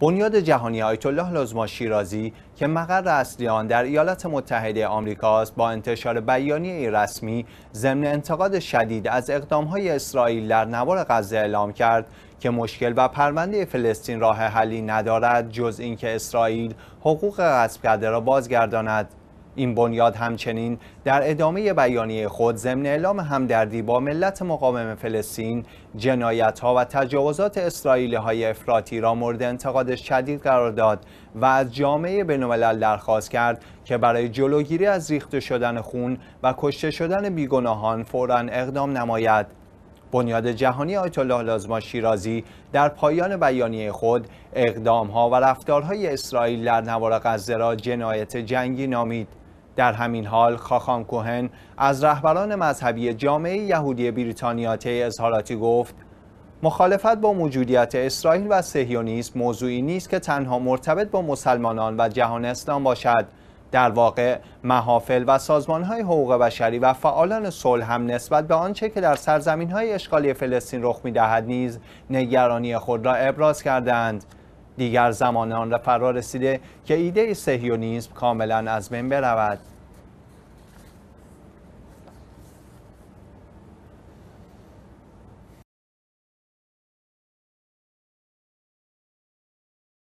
بنیاد جهانی آیت الله لزما شیرازی که مقر اصلی آن در ایالات متحده است با انتشار بیانیه رسمی ضمن انتقاد شدید از اقدامهای اسرائیل در نوار غزه اعلام کرد که مشکل و پرونده فلسطین راه حلی ندارد جز اینکه اسرائیل حقوق غصب کرده را بازگرداند این بنیاد همچنین در ادامه بیانیه خود ضمن اعلام همدردی با ملت مقاوم فلسطین جنایت ها و تجاوزات اسرائیل های افراطی را مورد انتقاد شدید قرار داد و از جامعه بینالملل درخواست کرد که برای جلوگیری از ریخته شدن خون و کشته شدن بیگناهان فورا اقدام نماید بنیاد جهانی آیت الله لازما شیرازی در پایان بیانیه خود ها و رفتارهای اسرائیل در نوار غزه را جنایت جنگی نامید در همین حال خاخام کوهن از رهبران مذهبی جامعه یهودی بریتانیا طی اظهاراتی گفت مخالفت با موجودیت اسرائیل و سهیونیسم موضوعی نیست که تنها مرتبط با مسلمانان و جهان اسلام باشد در واقع محافل و های حقوق بشری و فعالان صلح هم نسبت به آنچه که در های اشغالی فلسطین رخ دهد نیز نگرانی خود را ابراز کردند دیگر زمان آن را فرا رسیده که ایده سهیونیزم کاملا از بین برود